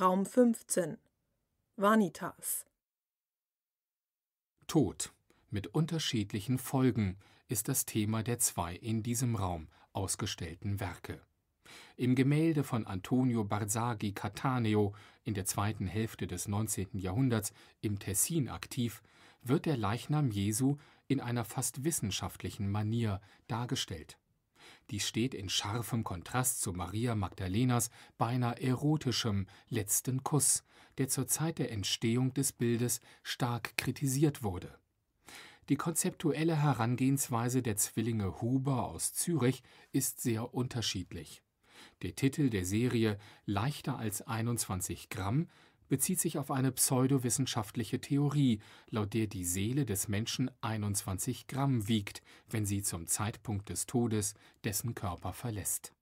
Raum 15 Vanitas Tod mit unterschiedlichen Folgen ist das Thema der zwei in diesem Raum ausgestellten Werke. Im Gemälde von Antonio Barzaghi Cattaneo, in der zweiten Hälfte des 19. Jahrhunderts im Tessin aktiv, wird der Leichnam Jesu in einer fast wissenschaftlichen Manier dargestellt die steht in scharfem Kontrast zu Maria Magdalenas beinahe erotischem letzten Kuss, der zur Zeit der Entstehung des Bildes stark kritisiert wurde. Die konzeptuelle Herangehensweise der Zwillinge Huber aus Zürich ist sehr unterschiedlich. Der Titel der Serie Leichter als 21 Gramm bezieht sich auf eine pseudowissenschaftliche Theorie, laut der die Seele des Menschen 21 Gramm wiegt, wenn sie zum Zeitpunkt des Todes dessen Körper verlässt